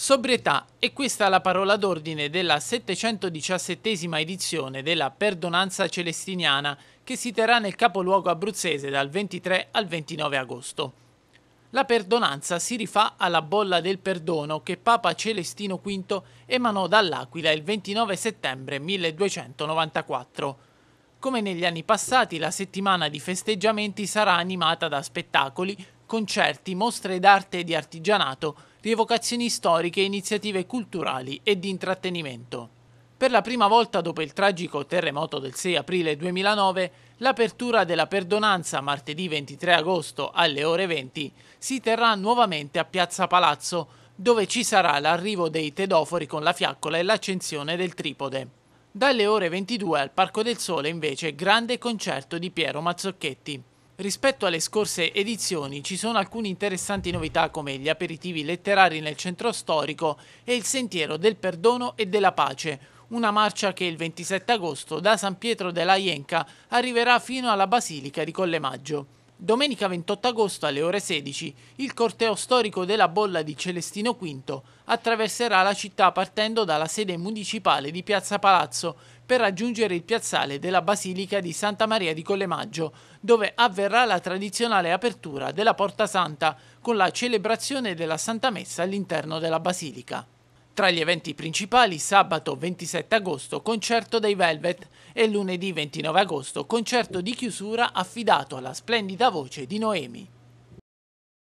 Sobrietà è questa la parola d'ordine della 717 edizione della Perdonanza Celestiniana che si terrà nel capoluogo abruzzese dal 23 al 29 agosto. La perdonanza si rifà alla bolla del perdono che Papa Celestino V emanò dall'Aquila il 29 settembre 1294. Come negli anni passati, la settimana di festeggiamenti sarà animata da spettacoli, concerti, mostre d'arte e di artigianato, rievocazioni storiche, iniziative culturali e di intrattenimento. Per la prima volta dopo il tragico terremoto del 6 aprile 2009, l'apertura della perdonanza martedì 23 agosto alle ore 20 si terrà nuovamente a Piazza Palazzo, dove ci sarà l'arrivo dei tedofori con la fiaccola e l'accensione del tripode. Dalle ore 22 al Parco del Sole invece grande concerto di Piero Mazzocchetti. Rispetto alle scorse edizioni ci sono alcune interessanti novità come gli aperitivi letterari nel centro storico e il sentiero del perdono e della pace, una marcia che il 27 agosto da San Pietro della Ienca arriverà fino alla Basilica di Collemaggio. Domenica 28 agosto alle ore 16 il corteo storico della bolla di Celestino V attraverserà la città partendo dalla sede municipale di Piazza Palazzo per raggiungere il piazzale della Basilica di Santa Maria di Collemaggio, dove avverrà la tradizionale apertura della Porta Santa con la celebrazione della Santa Messa all'interno della Basilica. Tra gli eventi principali, sabato 27 agosto concerto dei Velvet e lunedì 29 agosto concerto di chiusura affidato alla splendida voce di Noemi.